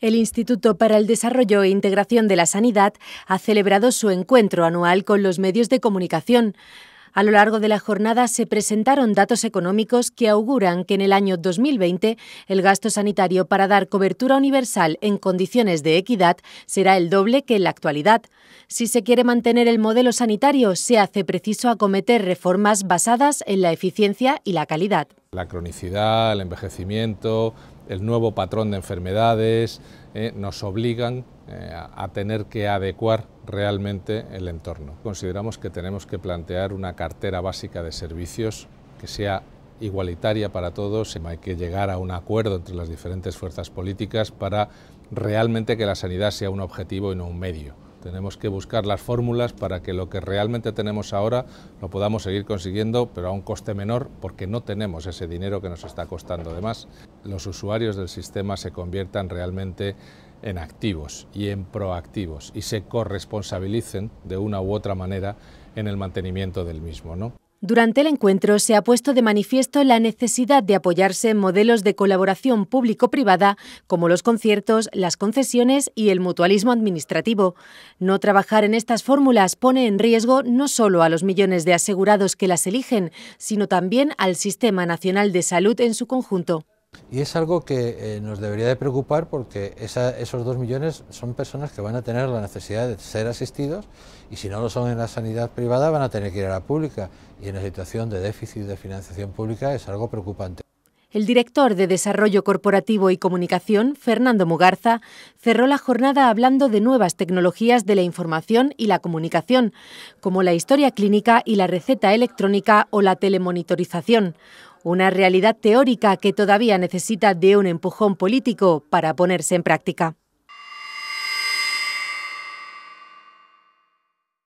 El Instituto para el Desarrollo e Integración de la Sanidad ha celebrado su encuentro anual con los medios de comunicación. A lo largo de la jornada se presentaron datos económicos que auguran que en el año 2020 el gasto sanitario para dar cobertura universal en condiciones de equidad será el doble que en la actualidad. Si se quiere mantener el modelo sanitario, se hace preciso acometer reformas basadas en la eficiencia y la calidad. La cronicidad, el envejecimiento, el nuevo patrón de enfermedades, eh, nos obligan eh, a tener que adecuar realmente el entorno. Consideramos que tenemos que plantear una cartera básica de servicios que sea igualitaria para todos, hay que llegar a un acuerdo entre las diferentes fuerzas políticas para realmente que la sanidad sea un objetivo y no un medio. Tenemos que buscar las fórmulas para que lo que realmente tenemos ahora lo podamos seguir consiguiendo, pero a un coste menor, porque no tenemos ese dinero que nos está costando. Además, los usuarios del sistema se conviertan realmente en activos y en proactivos y se corresponsabilicen de una u otra manera en el mantenimiento del mismo. ¿no? Durante el encuentro se ha puesto de manifiesto la necesidad de apoyarse en modelos de colaboración público-privada como los conciertos, las concesiones y el mutualismo administrativo. No trabajar en estas fórmulas pone en riesgo no solo a los millones de asegurados que las eligen, sino también al Sistema Nacional de Salud en su conjunto. Y es algo que eh, nos debería de preocupar porque esos dos millones son personas que van a tener la necesidad de ser asistidos y si no lo son en la sanidad privada van a tener que ir a la pública y en la situación de déficit de financiación pública es algo preocupante. El director de Desarrollo Corporativo y Comunicación, Fernando Mugarza, cerró la jornada hablando de nuevas tecnologías de la información y la comunicación, como la historia clínica y la receta electrónica o la telemonitorización, una realidad teórica que todavía necesita de un empujón político para ponerse en práctica.